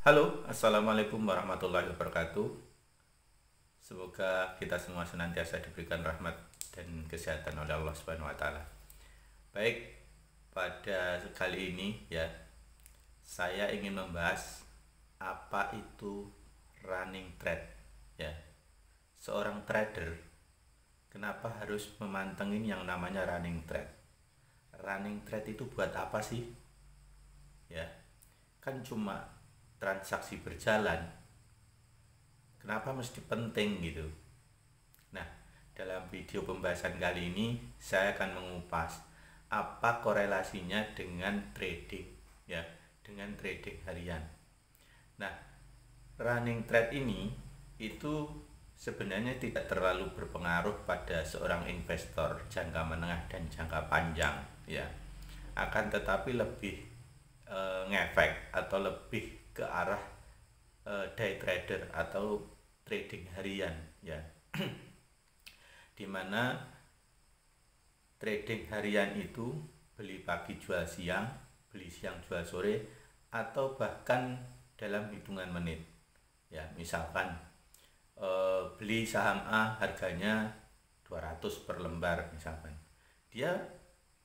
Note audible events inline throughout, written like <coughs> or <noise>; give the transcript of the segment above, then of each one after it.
Halo, Assalamualaikum warahmatullahi wabarakatuh Semoga kita semua senantiasa diberikan rahmat dan kesehatan oleh Allah Subhanahu wa taala. Baik, pada kali ini ya saya ingin membahas apa itu running trade ya. Seorang trader kenapa harus memantengin yang namanya running trade? Running trade itu buat apa sih? Ya. Kan cuma transaksi berjalan kenapa mesti penting gitu nah dalam video pembahasan kali ini saya akan mengupas apa korelasinya dengan trading ya dengan trading harian nah running trade ini itu sebenarnya tidak terlalu berpengaruh pada seorang investor jangka menengah dan jangka panjang ya akan tetapi lebih e, ngefek atau lebih ke arah uh, day trader atau trading harian ya <clears throat> dimana trading harian itu beli pagi jual siang beli siang jual sore atau bahkan dalam hitungan menit ya misalkan e, beli saham A harganya 200 per lembar misalkan dia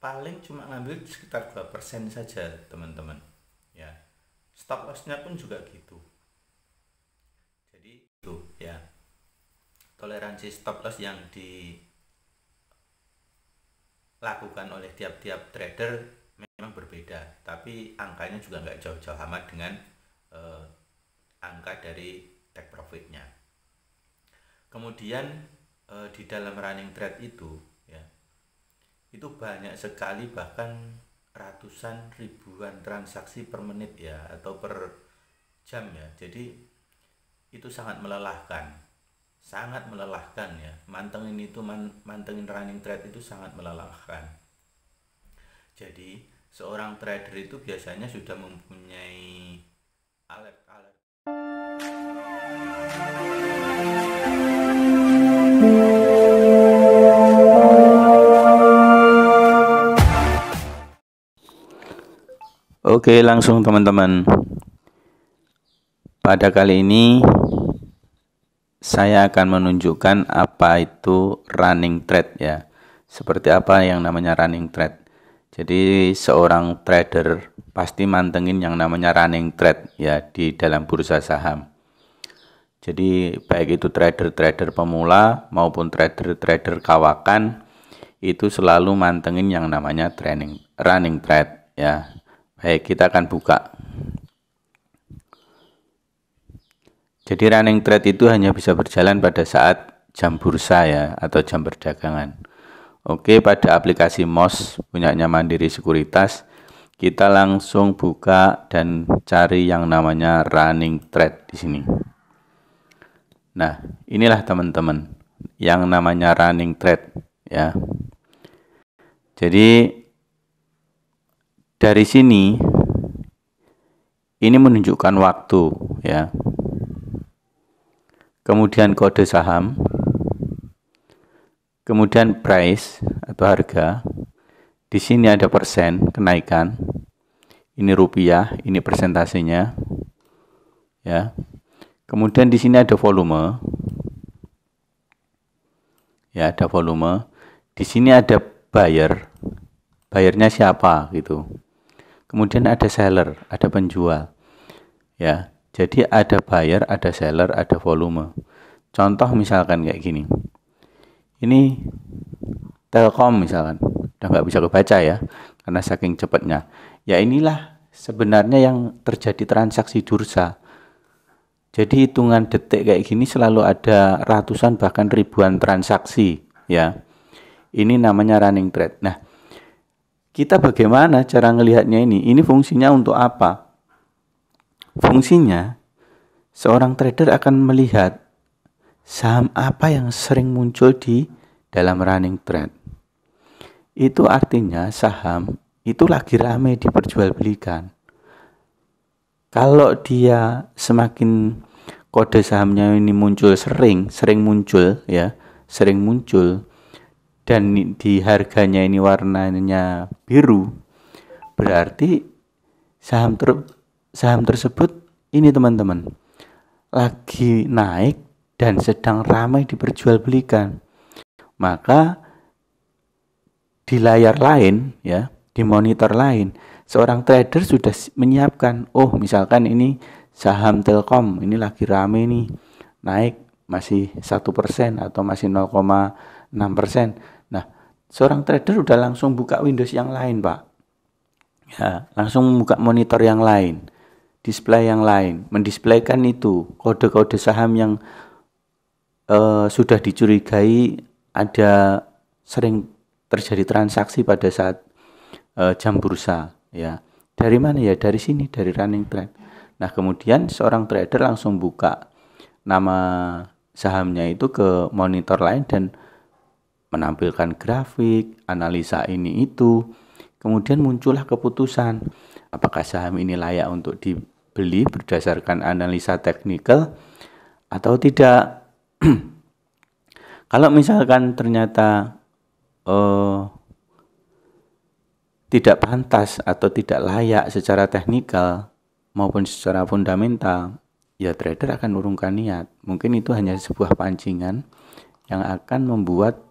paling cuma ngambil sekitar 2% saja teman-teman ya stop lossnya pun juga gitu jadi itu ya toleransi stop loss yang dilakukan oleh tiap-tiap trader memang berbeda tapi angkanya juga nggak jauh-jauh amat dengan eh, angka dari take profitnya kemudian eh, di dalam running trade itu ya itu banyak sekali bahkan ratusan ribuan transaksi per menit ya atau per jam ya jadi itu sangat melelahkan sangat melelahkan ya mantengin itu man, mantengin running trade itu sangat melelahkan jadi seorang trader itu biasanya sudah mempunyai alert alert Oke, langsung teman-teman. Pada kali ini saya akan menunjukkan apa itu running trade ya. Seperti apa yang namanya running trade. Jadi seorang trader pasti mantengin yang namanya running trade ya di dalam bursa saham. Jadi baik itu trader-trader pemula maupun trader-trader kawakan itu selalu mantengin yang namanya training running trade ya kita akan buka. Jadi running trade itu hanya bisa berjalan pada saat jam bursa ya atau jam perdagangan. Oke, pada aplikasi MOS punyanya Mandiri Sekuritas, kita langsung buka dan cari yang namanya running trade di sini. Nah, inilah teman-teman yang namanya running trade ya. Jadi dari sini ini menunjukkan waktu ya. Kemudian kode saham. Kemudian price atau harga. Di sini ada persen kenaikan. Ini rupiah, ini persentasenya. Ya. Kemudian di sini ada volume. Ya, ada volume. Di sini ada buyer. Bayarnya siapa gitu. Kemudian ada seller, ada penjual. Ya, jadi ada buyer, ada seller, ada volume. Contoh misalkan kayak gini. Ini Telkom misalkan, udah nggak bisa kebaca ya, karena saking cepatnya. Ya inilah sebenarnya yang terjadi transaksi dursa. Jadi hitungan detik kayak gini selalu ada ratusan bahkan ribuan transaksi ya. Ini namanya running trade. Nah, kita bagaimana cara melihatnya ini? Ini fungsinya untuk apa? Fungsinya seorang trader akan melihat saham apa yang sering muncul di dalam running trend. Itu artinya saham itu lagi rame diperjualbelikan. Kalau dia semakin kode sahamnya ini muncul sering, sering muncul ya, sering muncul, dan di harganya ini warnanya biru berarti saham ter saham tersebut ini teman-teman lagi naik dan sedang ramai diperjualbelikan maka di layar lain ya di monitor lain seorang trader sudah menyiapkan oh misalkan ini saham Telkom ini lagi rame nih naik masih satu persen atau masih 0,6 persen seorang trader udah langsung buka Windows yang lain, Pak. Ya, langsung membuka monitor yang lain, display yang lain, mendisplaykan itu kode-kode saham yang uh, sudah dicurigai ada sering terjadi transaksi pada saat uh, jam bursa, ya. Dari mana ya? Dari sini, dari running trend. Nah, kemudian seorang trader langsung buka nama sahamnya itu ke monitor lain dan menampilkan grafik, analisa ini itu. Kemudian muncullah keputusan apakah saham ini layak untuk dibeli berdasarkan analisa teknikal atau tidak. <clears throat> Kalau misalkan ternyata eh, tidak pantas atau tidak layak secara teknikal maupun secara fundamental, ya trader akan urungkan niat. Mungkin itu hanya sebuah pancingan yang akan membuat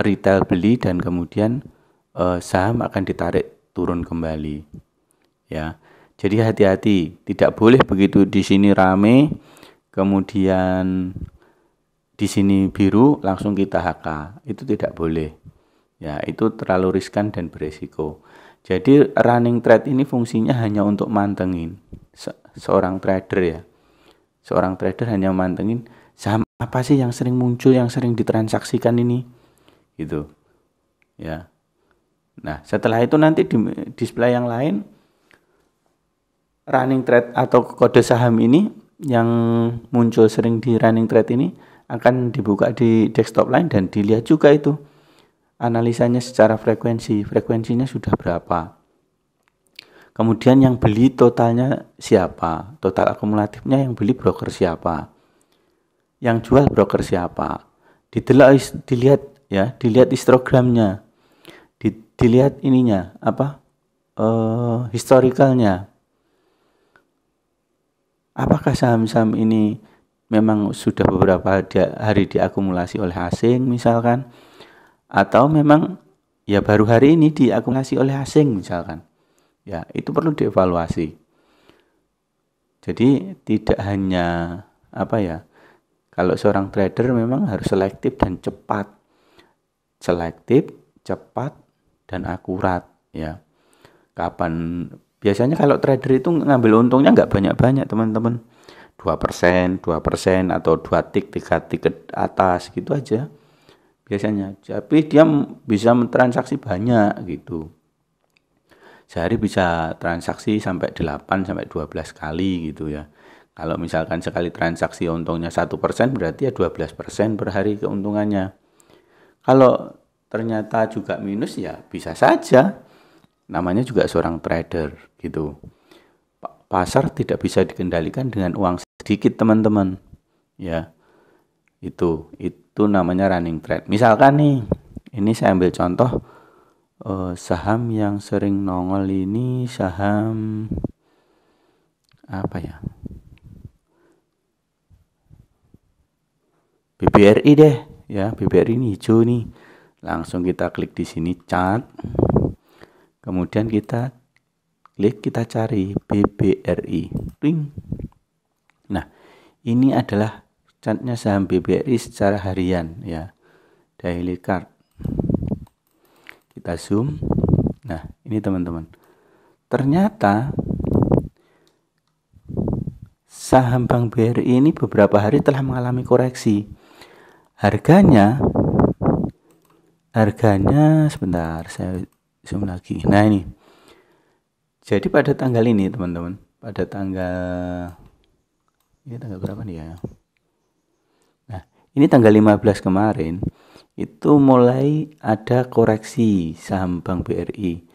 retail beli dan kemudian eh, saham akan ditarik turun kembali. Ya. Jadi hati-hati, tidak boleh begitu di sini rame, kemudian di sini biru langsung kita HK. Itu tidak boleh. Ya, itu terlalu riskan dan beresiko. Jadi running trade ini fungsinya hanya untuk mantengin Se seorang trader ya. Seorang trader hanya mantengin saham apa sih yang sering muncul, yang sering ditransaksikan ini? gitu ya nah setelah itu nanti di display yang lain running trade atau kode saham ini yang muncul sering di running trade ini akan dibuka di desktop lain dan dilihat juga itu analisanya secara frekuensi frekuensinya sudah berapa kemudian yang beli totalnya siapa total akumulatifnya yang beli broker siapa yang jual broker siapa dilihat ya dilihat histogramnya di, dilihat ininya apa uh, eh, historikalnya apakah saham-saham ini memang sudah beberapa hari diakumulasi oleh asing misalkan atau memang ya baru hari ini diakumulasi oleh asing misalkan ya itu perlu dievaluasi jadi tidak hanya apa ya kalau seorang trader memang harus selektif dan cepat selektif, cepat, dan akurat ya. Kapan biasanya kalau trader itu ngambil untungnya nggak banyak-banyak teman-teman. 2%, 2% atau 2 tik, 3 tik ke atas gitu aja biasanya. Tapi dia bisa mentransaksi banyak gitu. Sehari bisa transaksi sampai 8 sampai 12 kali gitu ya. Kalau misalkan sekali transaksi untungnya satu persen berarti ya 12% per hari keuntungannya. Kalau ternyata juga minus ya bisa saja. Namanya juga seorang trader gitu. Pasar tidak bisa dikendalikan dengan uang sedikit teman-teman. Ya. Itu itu namanya running trade. Misalkan nih, ini saya ambil contoh eh, saham yang sering nongol ini saham apa ya? BBRI deh ya BBR ini hijau nih langsung kita klik di sini chart kemudian kita klik kita cari BBRI ring nah ini adalah catnya saham BBRI secara harian ya daily card kita zoom nah ini teman-teman ternyata saham Bank BRI ini beberapa hari telah mengalami koreksi harganya harganya sebentar saya zoom lagi nah ini jadi pada tanggal ini teman-teman pada tanggal ini tanggal berapa nih ya nah ini tanggal 15 kemarin itu mulai ada koreksi saham Bank BRI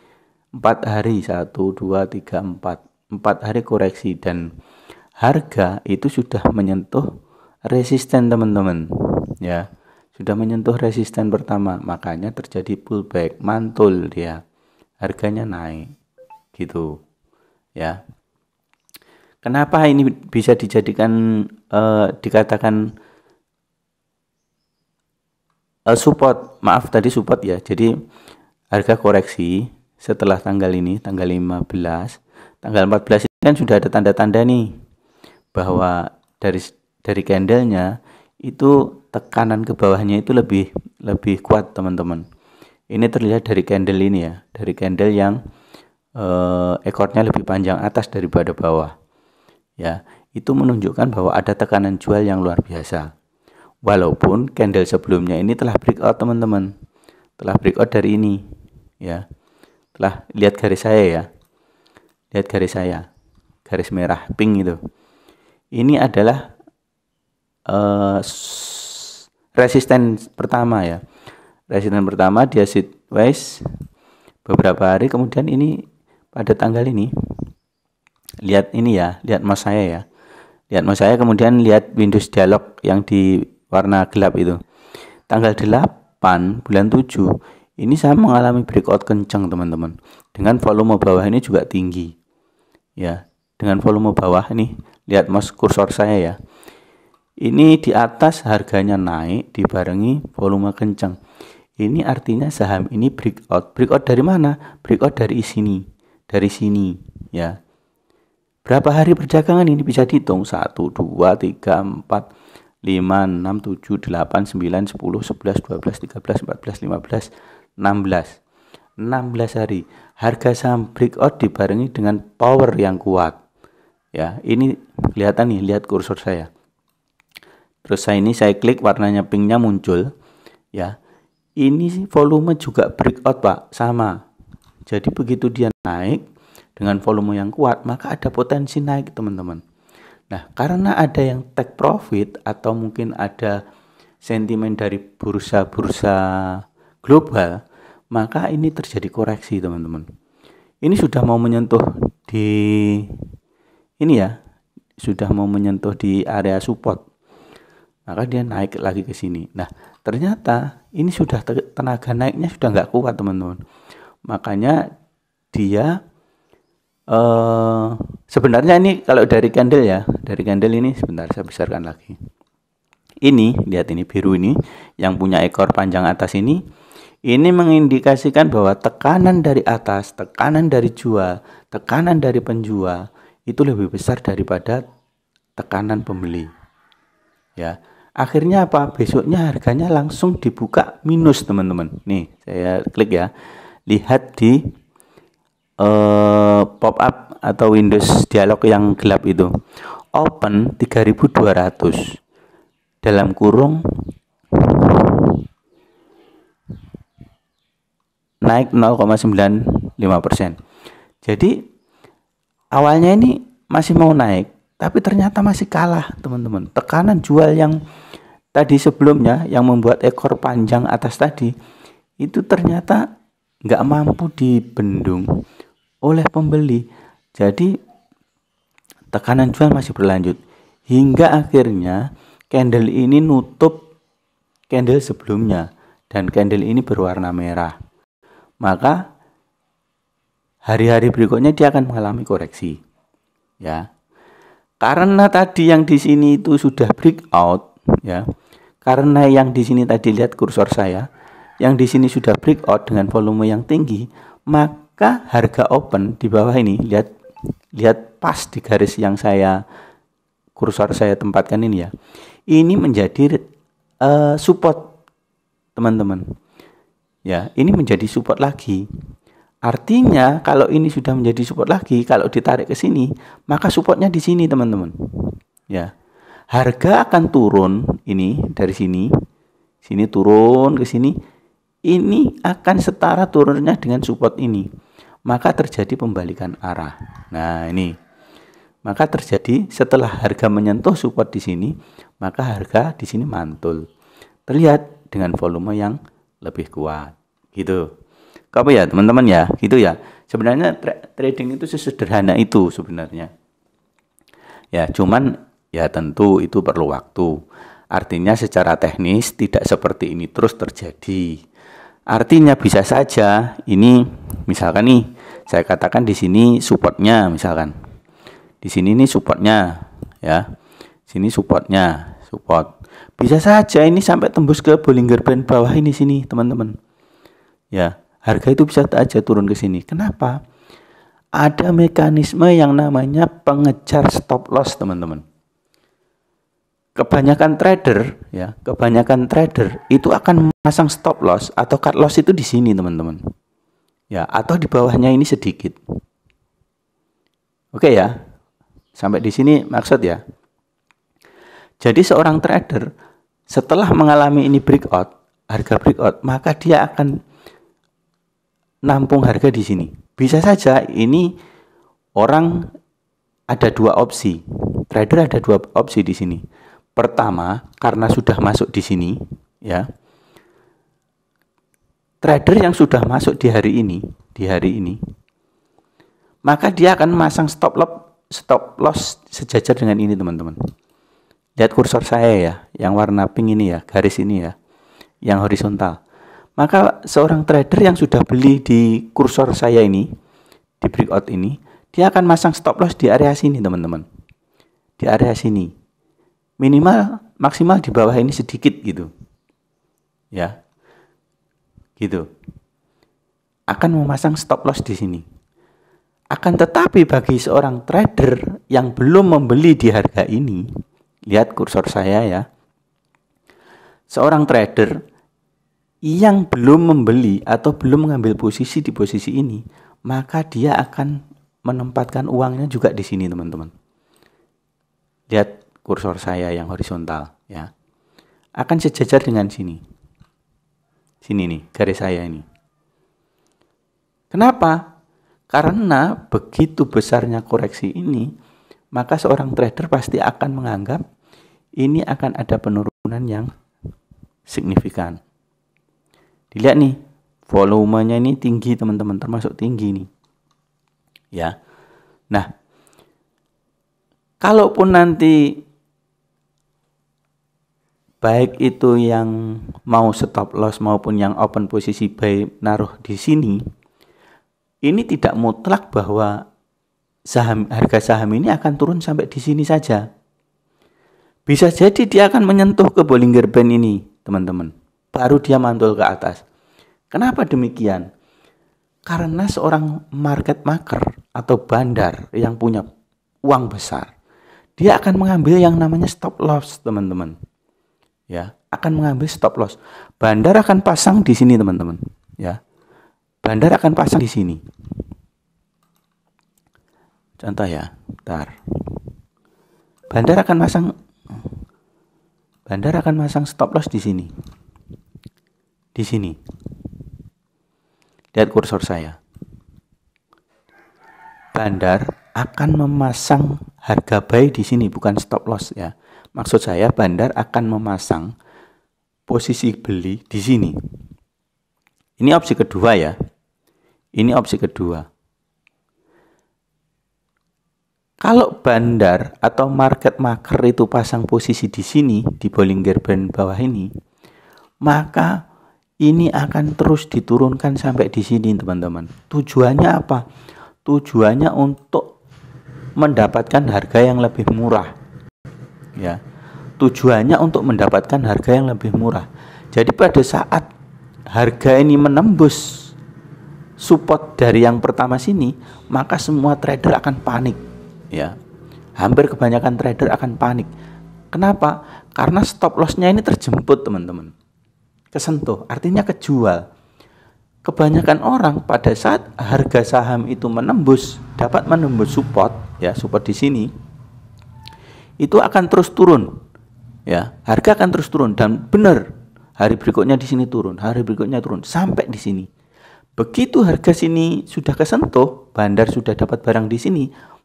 Empat hari satu, dua, tiga, empat. Empat hari koreksi dan harga itu sudah menyentuh resisten teman-teman ya sudah menyentuh resisten pertama makanya terjadi pullback mantul dia harganya naik gitu ya kenapa ini bisa dijadikan uh, dikatakan uh, support maaf tadi support ya jadi harga koreksi setelah tanggal ini tanggal 15 tanggal 14 ini kan sudah ada tanda-tanda nih bahwa dari dari candlenya itu tekanan ke bawahnya itu lebih lebih kuat teman-teman ini terlihat dari candle ini ya dari candle yang eh, ekornya lebih panjang atas daripada bawah ya itu menunjukkan bahwa ada tekanan jual yang luar biasa walaupun candle sebelumnya ini telah breakout teman-teman telah breakout dari ini ya telah lihat garis saya ya lihat garis saya garis merah pink itu ini adalah Eh, resisten pertama ya resisten pertama dia sideways beberapa hari kemudian ini pada tanggal ini lihat ini ya lihat mas saya ya lihat mas saya kemudian lihat Windows dialog yang di warna gelap itu tanggal 8 bulan 7 ini saya mengalami breakout kencang teman-teman dengan volume bawah ini juga tinggi ya dengan volume bawah nih lihat mas kursor saya ya ini di atas harganya naik dibarengi volume kencang. Ini artinya saham ini breakout. Breakout dari mana? Breakout dari sini. Dari sini, ya. Berapa hari perdagangan ini bisa dihitung? 1 2 3 4 5 6 7 8 9 10 11 12 13 14 15 16. 16 hari. Harga saham breakout dibarengi dengan power yang kuat. Ya, ini kelihatan nih, lihat kursor saya. Terus saya ini saya klik warnanya pinknya muncul ya. Ini volume juga breakout Pak, sama. Jadi begitu dia naik dengan volume yang kuat, maka ada potensi naik teman-teman. Nah, karena ada yang take profit atau mungkin ada sentimen dari bursa-bursa global, maka ini terjadi koreksi teman-teman. Ini sudah mau menyentuh di ini ya, sudah mau menyentuh di area support maka dia naik lagi ke sini. Nah, ternyata ini sudah tenaga naiknya sudah nggak kuat teman-teman. Makanya dia eh, sebenarnya ini kalau dari candle ya, dari candle ini sebentar saya besarkan lagi. Ini lihat ini biru ini yang punya ekor panjang atas ini, ini mengindikasikan bahwa tekanan dari atas, tekanan dari jual, tekanan dari penjual itu lebih besar daripada tekanan pembeli. Ya, Akhirnya apa? Besoknya harganya langsung dibuka minus teman-teman. Nih saya klik ya. Lihat di uh, eh, pop up atau Windows dialog yang gelap itu. Open 3200 dalam kurung naik 0,95 persen. Jadi awalnya ini masih mau naik, tapi ternyata masih kalah, teman-teman. Tekanan jual yang tadi sebelumnya yang membuat ekor panjang atas tadi itu ternyata nggak mampu dibendung oleh pembeli. Jadi tekanan jual masih berlanjut hingga akhirnya candle ini nutup candle sebelumnya dan candle ini berwarna merah. Maka hari-hari berikutnya dia akan mengalami koreksi. Ya, karena tadi yang di sini itu sudah break out ya. Karena yang di sini tadi lihat kursor saya, yang di sini sudah break out dengan volume yang tinggi, maka harga open di bawah ini lihat lihat pas di garis yang saya kursor saya tempatkan ini ya. Ini menjadi uh, support teman-teman. Ya, ini menjadi support lagi Artinya kalau ini sudah menjadi support lagi, kalau ditarik ke sini, maka supportnya di sini teman-teman. Ya, harga akan turun ini dari sini, sini turun ke sini, ini akan setara turunnya dengan support ini. Maka terjadi pembalikan arah. Nah ini, maka terjadi setelah harga menyentuh support di sini, maka harga di sini mantul. Terlihat dengan volume yang lebih kuat. Gitu apa ya teman-teman ya gitu ya sebenarnya tra trading itu sesederhana itu sebenarnya ya cuman ya tentu itu perlu waktu artinya secara teknis tidak seperti ini terus terjadi artinya bisa saja ini misalkan nih saya katakan di sini supportnya misalkan di sini ini supportnya ya sini supportnya support bisa saja ini sampai tembus ke Bollinger Band bawah ini sini teman-teman ya harga itu bisa aja turun ke sini. Kenapa? Ada mekanisme yang namanya pengejar stop loss, teman-teman. Kebanyakan trader, ya, kebanyakan trader itu akan memasang stop loss atau cut loss itu di sini, teman-teman. Ya, atau di bawahnya ini sedikit. Oke ya. Sampai di sini maksud ya. Jadi seorang trader setelah mengalami ini breakout, harga breakout, maka dia akan nampung harga di sini. Bisa saja ini orang ada dua opsi. Trader ada dua opsi di sini. Pertama, karena sudah masuk di sini, ya. Trader yang sudah masuk di hari ini, di hari ini, maka dia akan masang stop loss stop loss sejajar dengan ini, teman-teman. Lihat kursor saya ya, yang warna pink ini ya, garis ini ya, yang horizontal maka seorang trader yang sudah beli di kursor saya ini, di breakout ini, dia akan masang stop loss di area sini teman-teman. Di area sini. Minimal maksimal di bawah ini sedikit gitu. Ya. Gitu. Akan memasang stop loss di sini. Akan tetapi bagi seorang trader yang belum membeli di harga ini, lihat kursor saya ya. Seorang trader yang belum membeli atau belum mengambil posisi di posisi ini, maka dia akan menempatkan uangnya juga di sini, teman-teman. Lihat kursor saya yang horizontal, ya. Akan sejajar dengan sini. Sini nih, garis saya ini. Kenapa? Karena begitu besarnya koreksi ini, maka seorang trader pasti akan menganggap ini akan ada penurunan yang signifikan Dilihat nih, volumenya ini tinggi teman-teman, termasuk tinggi nih. Ya. Nah, kalaupun nanti baik itu yang mau stop loss maupun yang open posisi buy naruh di sini, ini tidak mutlak bahwa saham harga saham ini akan turun sampai di sini saja. Bisa jadi dia akan menyentuh ke Bollinger Band ini, teman-teman baru dia mantul ke atas. Kenapa demikian? Karena seorang market maker atau bandar yang punya uang besar, dia akan mengambil yang namanya stop loss, teman-teman. Ya, akan mengambil stop loss. Bandar akan pasang di sini, teman-teman. Ya. Bandar akan pasang di sini. Contoh ya, bentar. Bandar akan pasang bandar akan pasang stop loss di sini di sini. Lihat kursor saya. Bandar akan memasang harga buy di sini bukan stop loss ya. Maksud saya bandar akan memasang posisi beli di sini. Ini opsi kedua ya. Ini opsi kedua. Kalau bandar atau market maker itu pasang posisi di sini di Bollinger Band bawah ini, maka ini akan terus diturunkan sampai di sini teman-teman. Tujuannya apa? Tujuannya untuk mendapatkan harga yang lebih murah. Ya. Tujuannya untuk mendapatkan harga yang lebih murah. Jadi pada saat harga ini menembus support dari yang pertama sini, maka semua trader akan panik, ya. Hampir kebanyakan trader akan panik. Kenapa? Karena stop lossnya ini terjemput, teman-teman kesentuh, artinya kejual. Kebanyakan orang pada saat harga saham itu menembus, dapat menembus support, ya support di sini, itu akan terus turun, ya harga akan terus turun dan benar hari berikutnya di sini turun, hari berikutnya turun sampai di sini. Begitu harga sini sudah kesentuh, bandar sudah dapat barang di sini,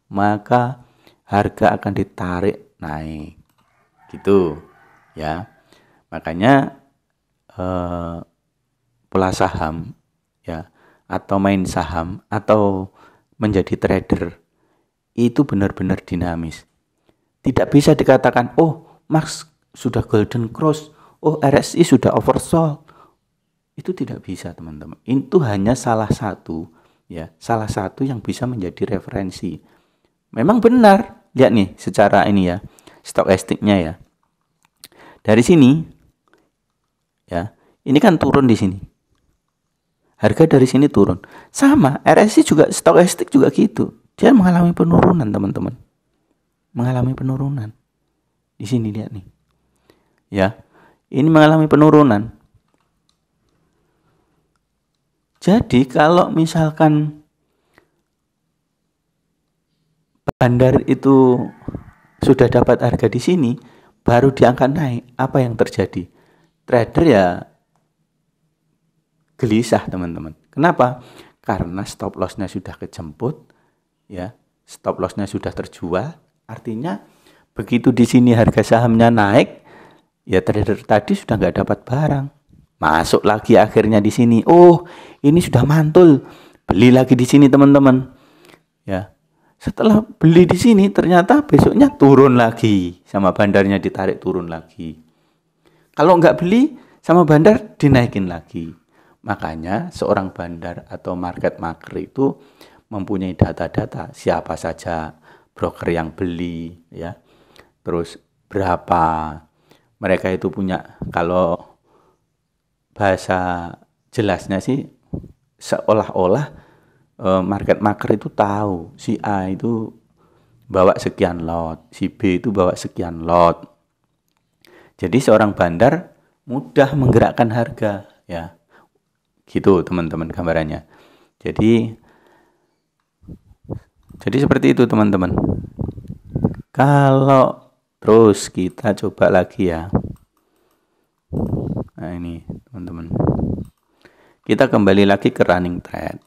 maka harga akan ditarik naik. Gitu, ya. Makanya Eh, pola saham ya atau main saham atau menjadi trader itu benar-benar dinamis. Tidak bisa dikatakan oh Max sudah golden cross, oh RSI sudah oversold. Itu tidak bisa, teman-teman. Itu hanya salah satu ya, salah satu yang bisa menjadi referensi. Memang benar, lihat nih secara ini ya, stokastiknya ya. Dari sini ya ini kan turun di sini harga dari sini turun sama RSI juga stokastik juga gitu dia mengalami penurunan teman-teman mengalami penurunan di sini lihat nih ya ini mengalami penurunan jadi kalau misalkan bandar itu sudah dapat harga di sini baru diangkat naik apa yang terjadi trader ya gelisah teman-teman. Kenapa? Karena stop lossnya sudah kejemput, ya stop lossnya sudah terjual. Artinya begitu di sini harga sahamnya naik, ya trader tadi sudah nggak dapat barang. Masuk lagi akhirnya di sini. Oh, ini sudah mantul. Beli lagi di sini teman-teman. Ya. Setelah beli di sini ternyata besoknya turun lagi sama bandarnya ditarik turun lagi. Kalau nggak beli sama bandar dinaikin lagi. Makanya seorang bandar atau market maker itu mempunyai data-data siapa saja broker yang beli ya. Terus berapa mereka itu punya kalau bahasa jelasnya sih seolah-olah e, market maker itu tahu si A itu bawa sekian lot, si B itu bawa sekian lot, jadi seorang bandar mudah menggerakkan harga ya. Gitu teman-teman gambarannya. Jadi jadi seperti itu teman-teman. Kalau terus kita coba lagi ya. Nah ini teman-teman. Kita kembali lagi ke running thread.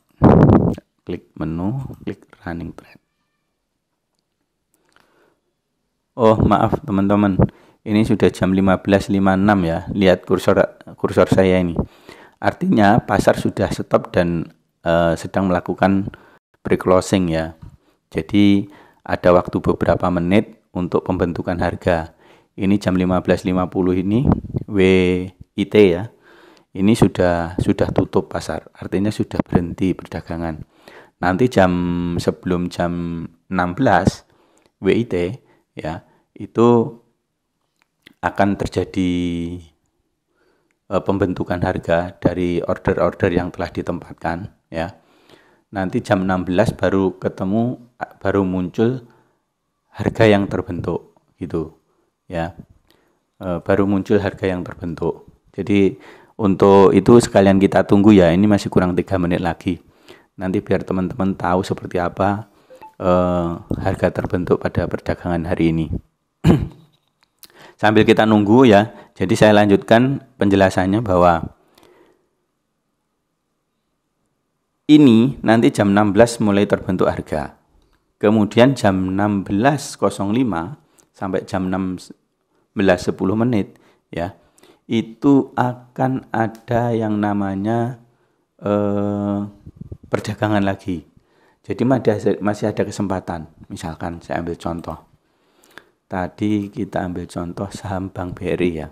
Klik menu, klik running thread. Oh, maaf teman-teman. Ini sudah jam 15.56 ya. Lihat kursor kursor saya ini. Artinya pasar sudah stop dan uh, sedang melakukan pre-closing ya. Jadi ada waktu beberapa menit untuk pembentukan harga. Ini jam 15.50 ini WIT ya. Ini sudah sudah tutup pasar, artinya sudah berhenti perdagangan. Nanti jam sebelum jam 16 WIT ya, itu akan terjadi e, pembentukan harga dari order-order yang telah ditempatkan ya. Nanti jam 16 baru ketemu baru muncul harga yang terbentuk gitu ya. E, baru muncul harga yang terbentuk. Jadi untuk itu sekalian kita tunggu ya. Ini masih kurang tiga menit lagi. Nanti biar teman-teman tahu seperti apa e, harga terbentuk pada perdagangan hari ini. <clears throat> sambil kita nunggu ya. Jadi saya lanjutkan penjelasannya bahwa ini nanti jam 16 mulai terbentuk harga. Kemudian jam 16.05 sampai jam 16.10 menit ya. Itu akan ada yang namanya eh, perdagangan lagi. Jadi masih ada kesempatan. Misalkan saya ambil contoh Tadi kita ambil contoh saham Bank BRI ya.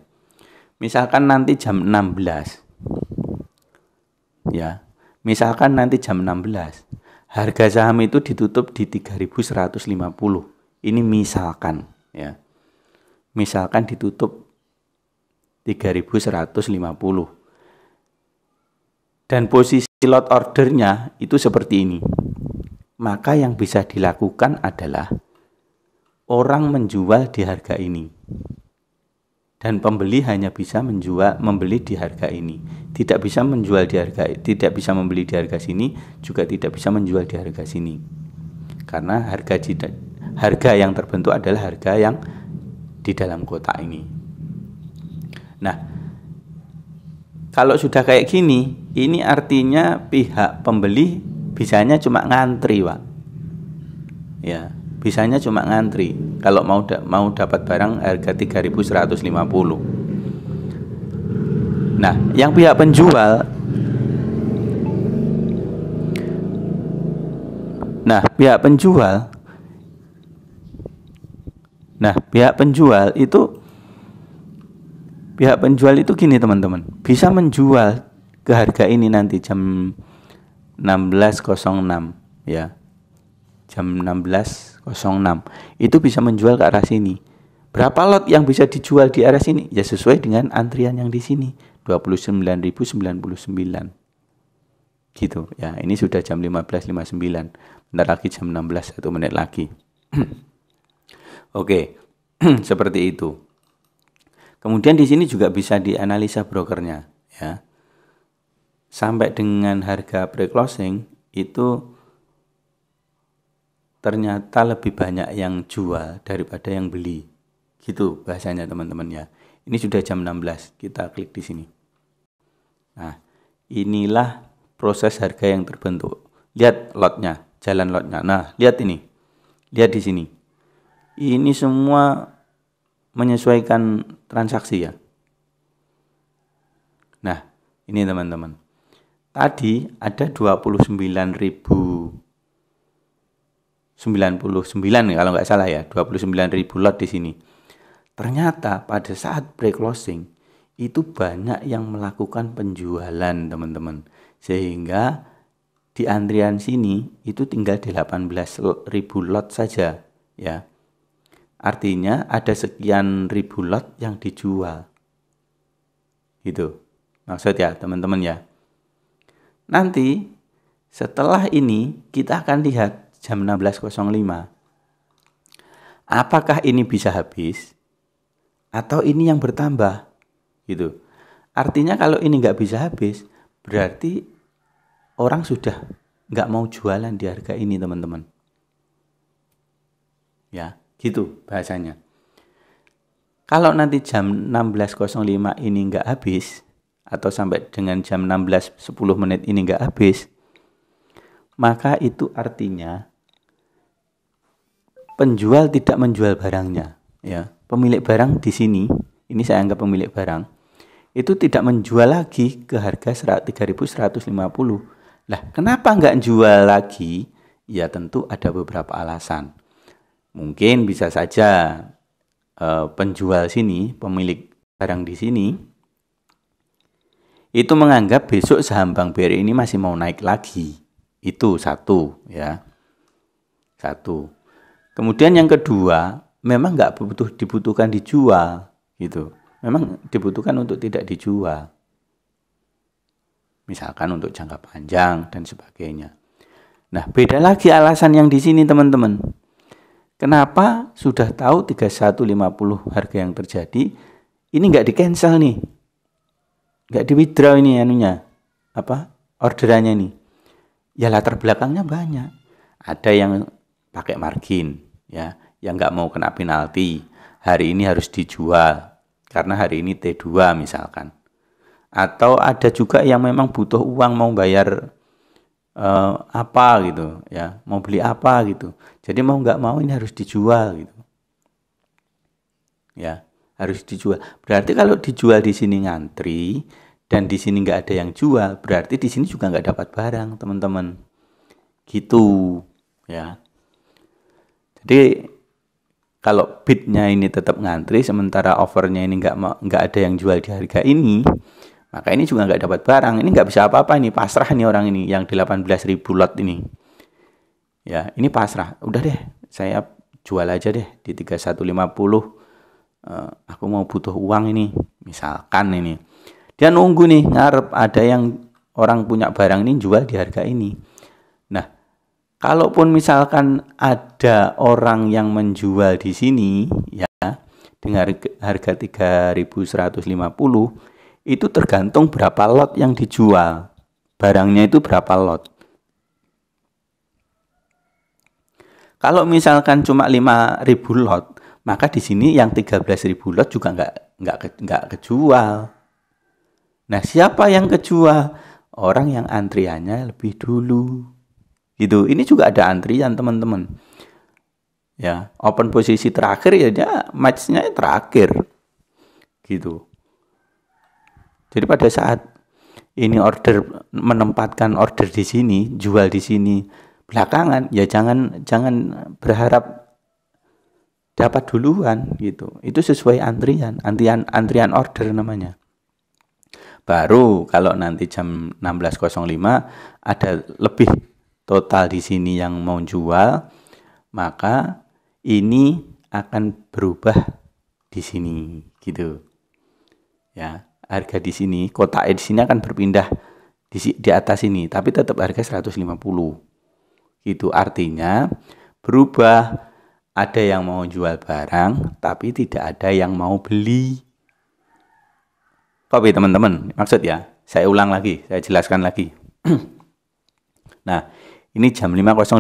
Misalkan nanti jam 16. Ya. Misalkan nanti jam 16. Harga saham itu ditutup di 3150. Ini misalkan ya. Misalkan ditutup 3150. Dan posisi lot ordernya itu seperti ini. Maka yang bisa dilakukan adalah orang menjual di harga ini dan pembeli hanya bisa menjual membeli di harga ini tidak bisa menjual di harga tidak bisa membeli di harga sini juga tidak bisa menjual di harga sini karena harga harga yang terbentuk adalah harga yang di dalam kotak ini nah kalau sudah kayak gini ini artinya pihak pembeli bisanya cuma ngantri pak ya bisanya cuma ngantri kalau mau da mau dapat barang harga 3150 nah yang pihak penjual nah pihak penjual nah pihak penjual itu pihak penjual itu gini teman-teman bisa menjual ke harga ini nanti jam 16.06 ya jam 16 06 itu bisa menjual ke arah sini berapa lot yang bisa dijual di arah sini ya sesuai dengan antrian yang di sini 29.099 gitu ya ini sudah jam 15.59 bentar lagi jam 16 satu menit lagi <clears throat> oke <clears throat> seperti itu kemudian di sini juga bisa dianalisa brokernya ya sampai dengan harga pre-closing itu ternyata lebih banyak yang jual daripada yang beli. Gitu bahasanya teman-teman ya. Ini sudah jam 16, kita klik di sini. Nah, inilah proses harga yang terbentuk. Lihat lotnya, jalan lotnya. Nah, lihat ini. Lihat di sini. Ini semua menyesuaikan transaksi ya. Nah, ini teman-teman. Tadi ada 29.000 99 kalau nggak salah ya ribu lot di sini ternyata pada saat break closing itu banyak yang melakukan penjualan teman-teman sehingga di antrian sini itu tinggal ribu lot saja ya artinya ada sekian ribu lot yang dijual gitu maksud ya teman-teman ya nanti setelah ini kita akan lihat jam 16.05. Apakah ini bisa habis atau ini yang bertambah? Gitu. Artinya kalau ini nggak bisa habis, berarti orang sudah nggak mau jualan di harga ini, teman-teman. Ya, gitu bahasanya. Kalau nanti jam 16.05 ini nggak habis, atau sampai dengan jam 16.10 menit ini nggak habis, maka itu artinya penjual tidak menjual barangnya ya pemilik barang di sini ini saya anggap pemilik barang itu tidak menjual lagi ke harga 3150 lah kenapa nggak jual lagi ya tentu ada beberapa alasan mungkin bisa saja e, penjual sini pemilik barang di sini itu menganggap besok saham bank BRI ini masih mau naik lagi itu satu ya satu Kemudian yang kedua, memang nggak butuh dibutuhkan dijual gitu. Memang dibutuhkan untuk tidak dijual. Misalkan untuk jangka panjang dan sebagainya. Nah, beda lagi alasan yang di sini teman-teman. Kenapa sudah tahu 3150 harga yang terjadi, ini nggak di cancel nih. Nggak di withdraw ini anunya. Apa? Orderannya nih? Ya latar belakangnya banyak. Ada yang pakai margin, ya yang nggak mau kena penalti hari ini harus dijual karena hari ini T2 misalkan atau ada juga yang memang butuh uang mau bayar uh, apa gitu ya mau beli apa gitu jadi mau nggak mau ini harus dijual gitu ya harus dijual berarti kalau dijual di sini ngantri dan di sini nggak ada yang jual berarti di sini juga nggak dapat barang teman-teman gitu ya jadi kalau bidnya ini tetap ngantri sementara overnya ini nggak nggak ada yang jual di harga ini, maka ini juga nggak dapat barang. Ini nggak bisa apa-apa ini pasrah nih orang ini yang 18.000 lot ini. Ya, ini pasrah. Udah deh, saya jual aja deh di 3150. Uh, eh, aku mau butuh uang ini, misalkan ini. Dia nunggu nih ngarep ada yang orang punya barang ini jual di harga ini. Kalaupun misalkan ada orang yang menjual di sini ya dengan harga 3150 itu tergantung berapa lot yang dijual. Barangnya itu berapa lot. Kalau misalkan cuma 5000 lot, maka di sini yang 13000 lot juga nggak nggak nggak kejual. Nah, siapa yang kejual? Orang yang antriannya lebih dulu gitu ini juga ada antrian teman-teman ya open posisi terakhir ya dia matchnya terakhir gitu jadi pada saat ini order menempatkan order di sini jual di sini belakangan ya jangan jangan berharap dapat duluan gitu itu sesuai antrian antrian antrian order namanya baru kalau nanti jam 16.05 ada lebih total di sini yang mau jual, maka ini akan berubah di sini gitu. Ya, harga di sini, kotak di sini akan berpindah di, di atas ini, tapi tetap harga 150. Itu artinya berubah ada yang mau jual barang tapi tidak ada yang mau beli. tapi teman-teman, maksud ya. Saya ulang lagi, saya jelaskan lagi. <clears throat> nah, ini jam 5.05.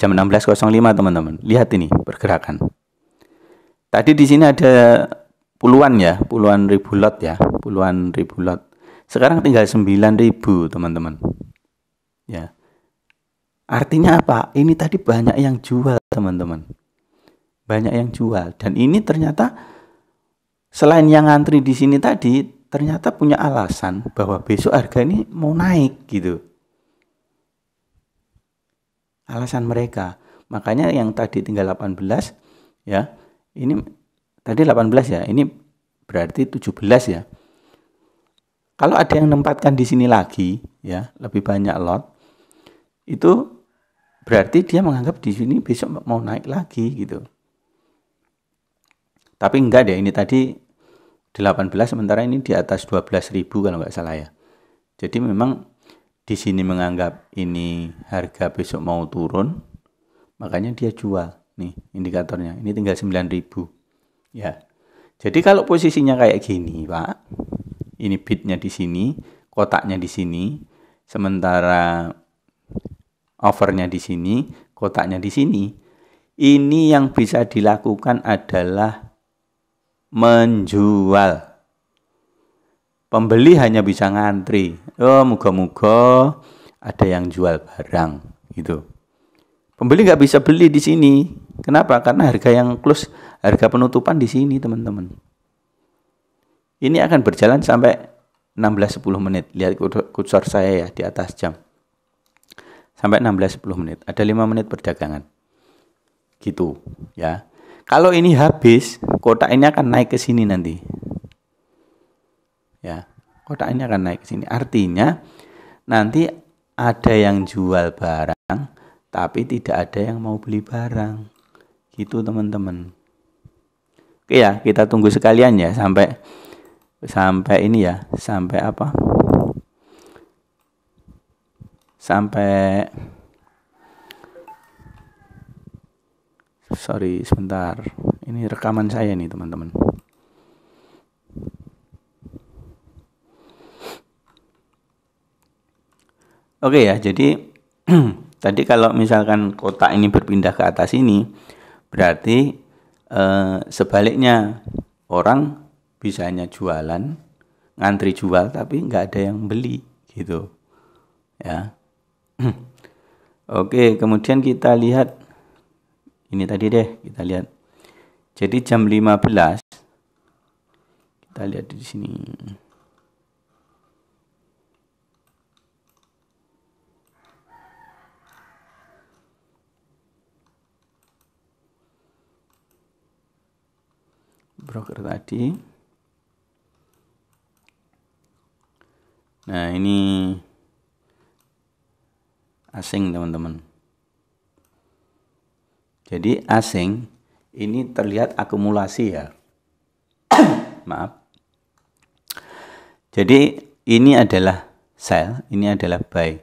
Jam 16.05 teman-teman. Lihat ini pergerakan. Tadi di sini ada puluhan ya, puluhan ribu lot ya, puluhan ribu lot. Sekarang tinggal 9.000 teman-teman. Ya. Artinya apa? Ini tadi banyak yang jual teman-teman. Banyak yang jual dan ini ternyata selain yang ngantri di sini tadi ternyata punya alasan bahwa besok harga ini mau naik gitu alasan mereka. Makanya yang tadi tinggal 18 ya, ini tadi 18 ya, ini berarti 17 ya. Kalau ada yang menempatkan di sini lagi ya, lebih banyak lot, itu berarti dia menganggap di sini besok mau naik lagi gitu. Tapi enggak deh, ini tadi 18 sementara ini di atas 12.000 kalau enggak salah ya. Jadi memang di sini menganggap ini harga besok mau turun, makanya dia jual. Nih indikatornya, ini tinggal 9000 Ya. Jadi kalau posisinya kayak gini, Pak. Ini bitnya di sini, kotaknya di sini, sementara overnya di sini, kotaknya di sini. Ini yang bisa dilakukan adalah menjual Pembeli hanya bisa ngantri. Oh, moga-moga ada yang jual barang gitu. Pembeli nggak bisa beli di sini. Kenapa? Karena harga yang close, harga penutupan di sini, teman-teman. Ini akan berjalan sampai 16-10 menit. Lihat kursor saya ya di atas jam. Sampai 16-10 menit. Ada 5 menit perdagangan. Gitu ya. Kalau ini habis, kotak ini akan naik ke sini nanti ya ini akan naik ke sini artinya nanti ada yang jual barang tapi tidak ada yang mau beli barang gitu teman-teman oke ya kita tunggu sekalian ya sampai sampai ini ya sampai apa sampai sorry sebentar ini rekaman saya nih teman-teman Oke ya, jadi <clears throat> tadi kalau misalkan kotak ini berpindah ke atas ini, berarti eh, sebaliknya orang bisanya jualan, ngantri jual tapi nggak ada yang beli gitu, ya. <clears throat> Oke, kemudian kita lihat ini tadi deh, kita lihat. Jadi jam 15 kita lihat di sini. broker tadi nah ini asing teman-teman jadi asing ini terlihat akumulasi ya <coughs> maaf jadi ini adalah sell ini adalah buy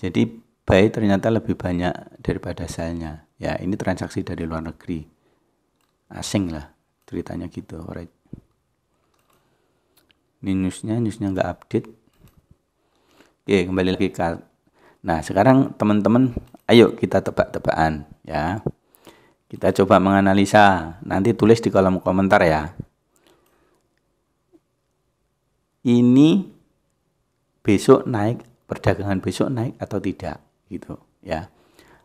jadi buy ternyata lebih banyak daripada sellnya, ya ini transaksi dari luar negeri asing lah ceritanya gitu alright ini newsnya newsnya nggak update oke kembali lagi ke nah sekarang teman-teman ayo kita tebak-tebakan ya kita coba menganalisa nanti tulis di kolom komentar ya ini besok naik perdagangan besok naik atau tidak gitu ya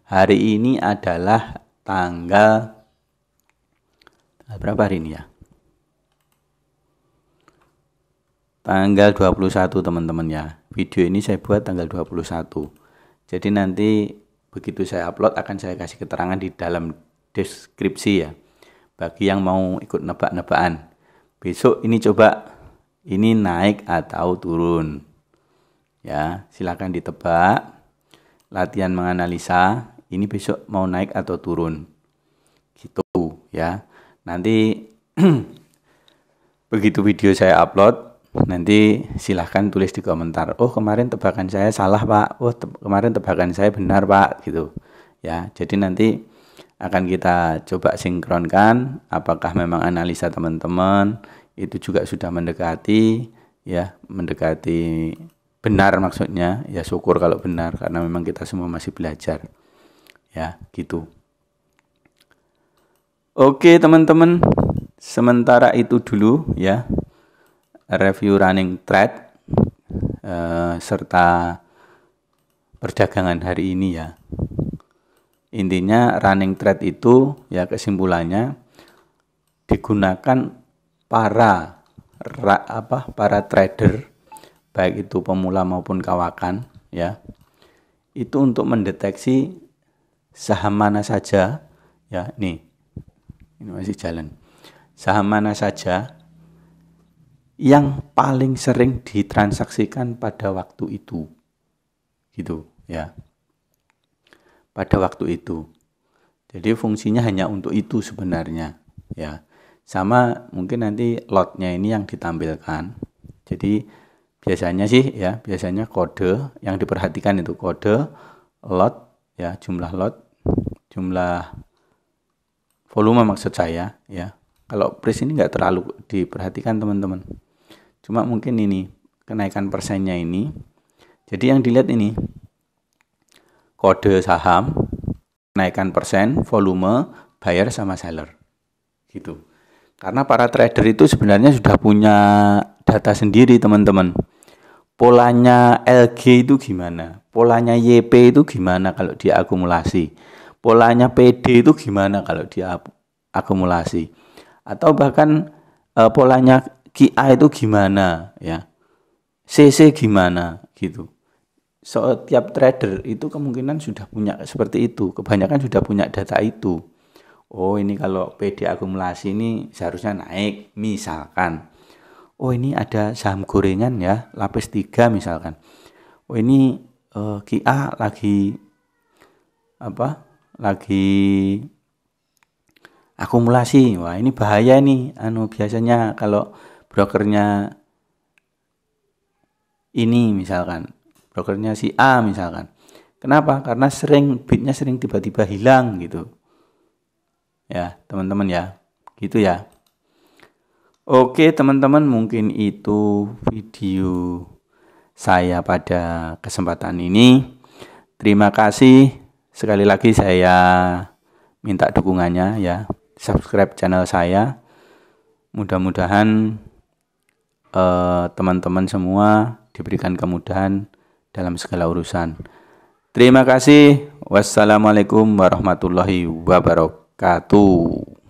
hari ini adalah tanggal Nah, berapa hari ini ya? Tanggal 21 teman-teman ya. Video ini saya buat tanggal 21. Jadi nanti begitu saya upload akan saya kasih keterangan di dalam deskripsi ya. Bagi yang mau ikut nebak-nebakan. Besok ini coba ini naik atau turun. Ya, silakan ditebak. Latihan menganalisa ini besok mau naik atau turun. Gitu ya. Nanti <clears throat> begitu video saya upload, nanti silahkan tulis di komentar. Oh kemarin tebakan saya salah pak. Oh te kemarin tebakan saya benar pak. Gitu ya. Jadi nanti akan kita coba sinkronkan. Apakah memang analisa teman-teman itu juga sudah mendekati ya mendekati benar maksudnya ya syukur kalau benar karena memang kita semua masih belajar ya gitu Oke teman-teman, sementara itu dulu ya review running trade eh, serta perdagangan hari ini ya. Intinya running trade itu ya kesimpulannya digunakan para ra, apa para trader baik itu pemula maupun kawakan ya itu untuk mendeteksi saham mana saja ya nih ini masih jalan. Saham mana saja yang paling sering ditransaksikan pada waktu itu. Gitu ya. Pada waktu itu. Jadi fungsinya hanya untuk itu sebenarnya ya. Sama mungkin nanti lotnya ini yang ditampilkan. Jadi biasanya sih ya, biasanya kode yang diperhatikan itu kode lot ya, jumlah lot, jumlah volume maksud saya ya kalau price ini nggak terlalu diperhatikan teman-teman cuma mungkin ini kenaikan persennya ini jadi yang dilihat ini kode saham kenaikan persen volume buyer sama seller gitu karena para trader itu sebenarnya sudah punya data sendiri teman-teman polanya LG itu gimana polanya YP itu gimana kalau diakumulasi akumulasi polanya PD itu gimana kalau dia akumulasi atau bahkan e, polanya QA itu gimana ya CC gimana gitu setiap so, trader itu kemungkinan sudah punya seperti itu kebanyakan sudah punya data itu oh ini kalau PD akumulasi ini seharusnya naik misalkan oh ini ada saham gorengan ya lapis tiga misalkan oh ini eh, a lagi apa lagi akumulasi wah ini bahaya nih anu biasanya kalau brokernya ini misalkan brokernya si A misalkan kenapa karena sering bitnya sering tiba-tiba hilang gitu ya teman-teman ya gitu ya Oke teman-teman mungkin itu video saya pada kesempatan ini. Terima kasih Sekali lagi saya minta dukungannya ya, subscribe channel saya. Mudah-mudahan teman eh, teman-teman semua diberikan kemudahan dalam segala urusan. Terima kasih. Wassalamualaikum warahmatullahi wabarakatuh.